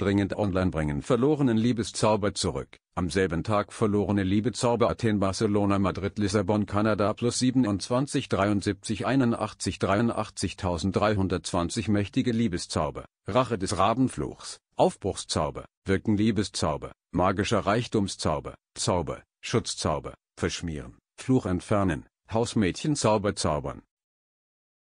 dringend online bringen verlorenen Liebeszauber zurück. Am selben Tag verlorene Liebezauber Athen, Barcelona, Madrid, Lissabon, Kanada plus 27 73 81 83 1320 mächtige Liebeszauber, Rache des Rabenfluchs, Aufbruchszauber, Wirken Liebeszauber, magischer Reichtumszauber, Zauber, Schutzzauber, Verschmieren, Fluch entfernen, Hausmädchen Zauber zaubern,